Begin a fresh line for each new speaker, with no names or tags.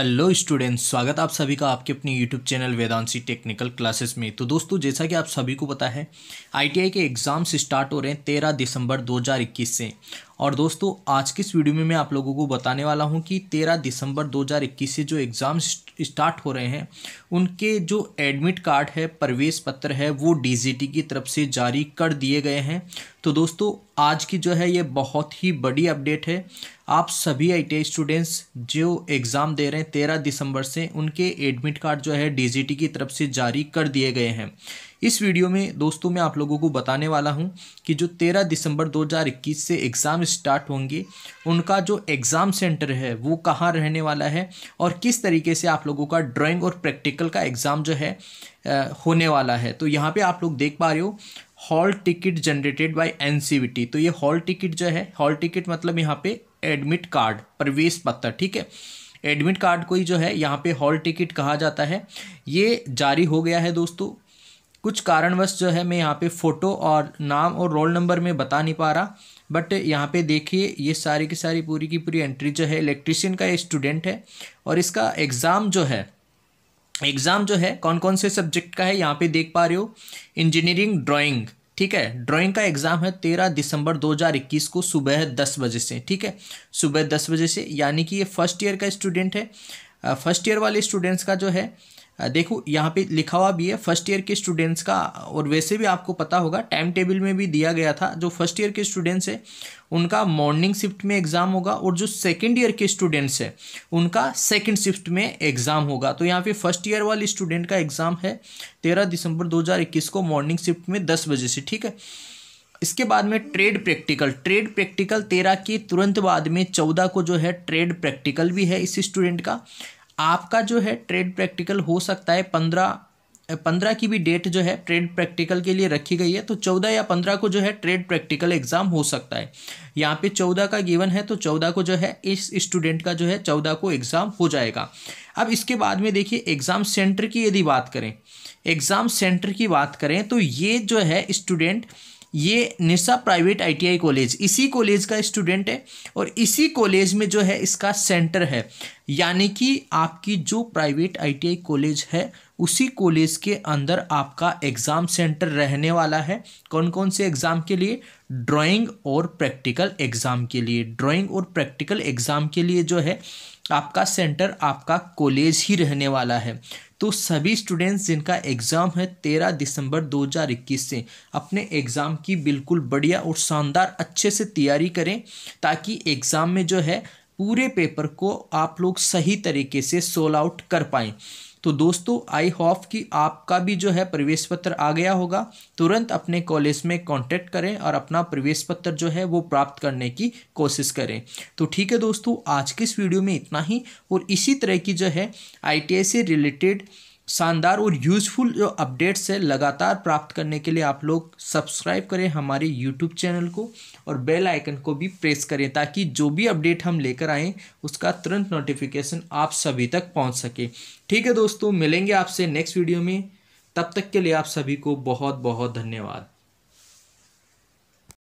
hello students स्वागत आप सभी का आपके अपने YouTube channel Vedanshi technical classes में तो दोस्तों जैसा कि आप सभी को पता है आईटीआई के एग्ज़ाम्स स्टार्ट हो रहे हैं तेरह दिसंबर 2021 से और दोस्तों आज की इस वीडियो में मैं आप लोगों को बताने वाला हूं कि 13 दिसंबर 2021 से जो एग्ज़ाम्स स्टार्ट हो रहे हैं उनके जो एडमिट कार्ड है प्रवेश पत्र है वो डीजीटी की तरफ से जारी कर दिए गए हैं तो दोस्तों आज की जो है ये बहुत ही बड़ी अपडेट है आप सभी आई स्टूडेंट्स जो एग्ज़ाम दे रहे हैं तेरह दिसंबर से उनके एडमिट कार्ड जो है डी की तरफ से जारी कर दिए गए हैं इस वीडियो में दोस्तों मैं आप लोगों को बताने वाला हूं कि जो 13 दिसंबर 2021 से एग्ज़ाम स्टार्ट होंगे उनका जो एग्ज़ाम सेंटर है वो कहाँ रहने वाला है और किस तरीके से आप लोगों का ड्राइंग और प्रैक्टिकल का एग्ज़ाम जो है होने वाला है तो यहाँ पर आप लोग देख पा रहे हो hall ticket generated by N तो ये हॉल टिकट जो है हॉल टिकट मतलब यहाँ पर एडमिट कार्ड प्रवेश पत्र ठीक है एडमिट कार्ड को ही जो है यहाँ पे हॉल टिकट कहा जाता है ये जारी हो गया है दोस्तों कुछ कारणवश जो है मैं यहाँ पे फ़ोटो और नाम और रोल नंबर में बता नहीं पा रहा बट यहाँ पे देखिए ये सारी की सारी पूरी की पूरी एंट्री जो है इलेक्ट्रिशियन का स्टूडेंट है और इसका एग्ज़ाम जो है एग्ज़ाम जो है कौन कौन से सब्जेक्ट का है यहाँ पे देख पा रहे हो इंजीनियरिंग ड्राइंग ठीक है ड्राइंग का एग्ज़ाम है तेरह दिसंबर दो को सुबह दस बजे से ठीक है सुबह दस बजे से यानी कि ये फर्स्ट ईयर का स्टूडेंट है फर्स्ट ईयर वाले स्टूडेंट्स का जो है देखो यहाँ पे लिखा हुआ भी है फर्स्ट ईयर के स्टूडेंट्स का और वैसे भी आपको पता होगा टाइम टेबल में भी दिया गया था जो फर्स्ट ईयर के स्टूडेंट्स है उनका मॉर्निंग शिफ्ट में एग्ज़ाम होगा और जो सेकेंड ईयर के स्टूडेंट्स हैं उनका सेकेंड शिफ्ट में एग्ज़ाम होगा तो यहाँ पे फर्स्ट ईयर वाले स्टूडेंट का एग्ज़ाम है तेरह दिसंबर दो को मॉर्निंग शिफ्ट में दस बजे से ठीक है इसके बाद में ट्रेड प्रैक्टिकल ट्रेड प्रैक्टिकल तेरह के तुरंत बाद में चौदह को जो है ट्रेड प्रैक्टिकल भी है इस स्टूडेंट का आपका जो है ट्रेड प्रैक्टिकल हो सकता है पंद्रह पंद्रह की भी डेट जो है ट्रेड प्रैक्टिकल के लिए रखी गई है तो चौदह या पंद्रह को जो है ट्रेड प्रैक्टिकल एग्जाम हो सकता है यहाँ पे चौदह का गिवन है तो चौदह को जो है इस स्टूडेंट का जो है चौदह को एग्ज़ाम हो जाएगा अब इसके बाद में देखिए एग्ज़ाम सेंटर की यदि बात करें एग्ज़ाम सेंटर की बात करें तो ये जो है स्टूडेंट ये निशा प्राइवेट आईटीआई कॉलेज इसी कॉलेज का स्टूडेंट है और इसी कॉलेज में जो है इसका सेंटर है यानी कि आपकी जो प्राइवेट आईटीआई कॉलेज है उसी कॉलेज के अंदर आपका एग्ज़ाम सेंटर रहने वाला है कौन कौन से एग्ज़ाम के लिए ड्राइंग और प्रैक्टिकल एग्ज़ाम के लिए ड्राइंग और प्रैक्टिकल एग्ज़ाम के लिए जो है आपका सेंटर आपका कॉलेज ही रहने वाला है तो सभी स्टूडेंट्स जिनका एग्ज़ाम है तेरह दिसंबर 2021 से अपने एग्ज़ाम की बिल्कुल बढ़िया और शानदार अच्छे से तैयारी करें ताकि एग्ज़ाम में जो है पूरे पेपर को आप लोग सही तरीके से सोल आउट कर पाएँ तो दोस्तों आई होप कि आपका भी जो है प्रवेश पत्र आ गया होगा तुरंत अपने कॉलेज में कांटेक्ट करें और अपना प्रवेश पत्र जो है वो प्राप्त करने की कोशिश करें तो ठीक है दोस्तों आज के इस वीडियो में इतना ही और इसी तरह की जो है आई से रिलेटेड शानदार और यूज़फुल जो अपडेट्स है लगातार प्राप्त करने के लिए आप लोग सब्सक्राइब करें हमारे यूट्यूब चैनल को और बेल आइकन को भी प्रेस करें ताकि जो भी अपडेट हम लेकर आएँ उसका तुरंत नोटिफिकेशन आप सभी तक पहुँच सके ठीक है दोस्तों मिलेंगे आपसे नेक्स्ट वीडियो में तब तक के लिए आप सभी को बहुत बहुत धन्यवाद